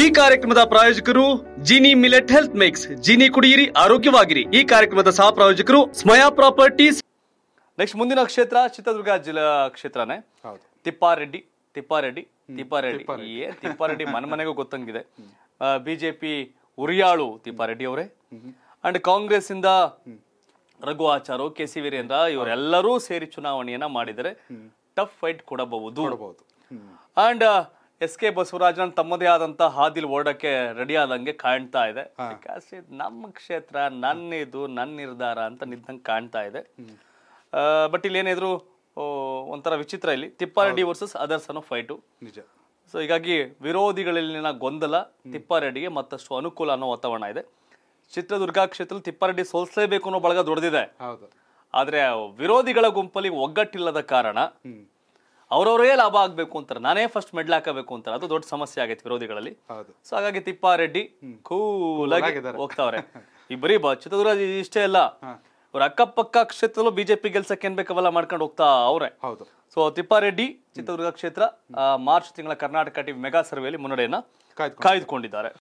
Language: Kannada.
ಈ ಕಾರ್ಯಕ್ರಮದ ಪ್ರಾಯೋಜಕರು Jini millet health mix Jini ಕುಡಿಯಿರಿ ಆರೋಗ್ಯವಾಗಿರಿ ಈ ಕಾರ್ಯಕ್ರಮದ ಸಹ ಪ್ರಾಯೋಜಕರು ಸ್ಮಯಾ ಪ್ರಾಪರ್ಟೀಸ್ ನೆಕ್ಸ್ಟ್ ಮುಂದಿನ ಕ್ಷೇತ್ರ ಚಿತ್ರದುರ್ಗ ಜಿಲ್ಲಾ ಕ್ಷೇತ್ರನೇ ತಿಪ್ಪಾರೆಡ್ಡಿ ತಿಪ್ಪಾರೆಡ್ಡಿ ತಿಪ್ಪಾರೆಡ್ಡಿ ಏ ತಿಪ್ಪಾರೆಡ್ಡಿ ಮನೆ ಮನೆಗೂ ಗೊತ್ತಂಗಿದೆ ಬಿಜೆಪಿ ಉರಿಯಾಳು ತಿಪ್ಪಾರೆಡ್ಡಿ ಅವರೇ ಅಂಡ್ ಕಾಂಗ್ರೆಸ್ ಇಂದ ರಘು ಆಚಾರು ಕೆ ಸಿ ವೀರೇಂದ್ರ ಇವರೆಲ್ಲರೂ ಸೇರಿ ಚುನಾವಣೆಯನ್ನ ಮಾಡಿದರೆ ಟಫ್ ಫೈಟ್ ಕೊಡಬಹುದು ಅಂಡ್ ಎಸ್ ಕೆ ಬಸವರಾಜನ್ ತಮ್ಮದೇ ಆದಂತ ಹಾದಿಲ್ ಓಡಕ್ಕೆ ರೆಡಿ ಆದಂಗೆ ಕಾಣ್ತಾ ಇದೆ ನಮ್ಮ ಕ್ಷೇತ್ರ ನನ್ನ ಇದು ನನ್ನ ನಿರ್ಧಾರ ಅಂತ ನಿಂತಂಗೆ ಕಾಣ್ತಾ ಇದೆ ಬಟ್ ಇಲ್ಲಿ ಏನಿದ್ರು ಒಂಥರ ವಿಚಿತ್ರ ಇಲ್ಲಿ ತಿಪ್ಪಾರೆಡ್ಡಿ ವರ್ಸಸ್ ಅದರ್ಸ್ ಅನ್ನೋ ಫೈಟು ನಿಜ ಸೊ ಹೀಗಾಗಿ ವಿರೋಧಿಗಳಲ್ಲಿನ ಗೊಂದಲ ತಿಪ್ಪಾರೆಡ್ಡಿಗೆ ಮತ್ತಷ್ಟು ಅನುಕೂಲ ಅನ್ನೋ ವಾತಾವರಣ ಇದೆ ಚಿತ್ರದುರ್ಗ ಕ್ಷೇತ್ರ ತಿಪ್ಪಾರೆಡ್ಡಿ ಸೋಲಿಸಲೇಬೇಕು ಅನ್ನೋ ಬಳಗ ದೊಡ್ಡದಿದೆ ಆದ್ರೆ ವಿರೋಧಿಗಳ ಗುಂಪಲ್ಲಿ ಒಗ್ಗಟ್ಟಿಲ್ಲದ ಕಾರಣ ಅವ್ರವರೇ ಲಾಭ ಆಗ್ಬೇಕು ಅಂತಾರೆ ನಾನೇ ಫಸ್ಟ್ ಮೆಡ್ಲ್ ಹಾಕಬೇಕು ಅಂತಾರೆ ಅದು ದೊಡ್ಡ ಸಮಸ್ಯೆ ಆಗೈತೆ ವಿರೋಧಿಗಳಲ್ಲಿ ಸೊ ಹಾಗಾಗಿ ತಿಪ್ಪಾರೆಡ್ಡಿ ಕೂಲಾಗಿ ಹೋಗ್ತಾವ್ರೆ ಈ ಬರೀ ಚಿತ್ರದುರ್ಗ ಇಷ್ಟೇ ಅಲ್ಲ ಅವ್ರ ಅಕ್ಕಪಕ್ಕ ಕ್ಷೇತ್ರದಲ್ಲೂ ಬಿಜೆಪಿ ಗೆಲ್ಸಕ್ಕೆ ಏನ್ ಬೇಕವಲ್ಲ ಮಾಡ್ಕೊಂಡು ಹೋಗ್ತಾ ಅವ್ರೆ ಹೌದು ಸೊ ತಿಪ್ಪಾರೆಡ್ಡಿ ಚಿತ್ರದುರ್ಗ ಕ್ಷೇತ್ರ ಮಾರ್ಚ್ ತಿಂಗಳ ಕರ್ನಾಟಕ ಟಿವಿ ಮೆಗಾ ಸರ್ವೆಯಲ್ಲಿ ಮುನ್ನಡೆಯನ್ನ ಕಾಯ್ದುಕೊಂಡಿದ್ದಾರೆ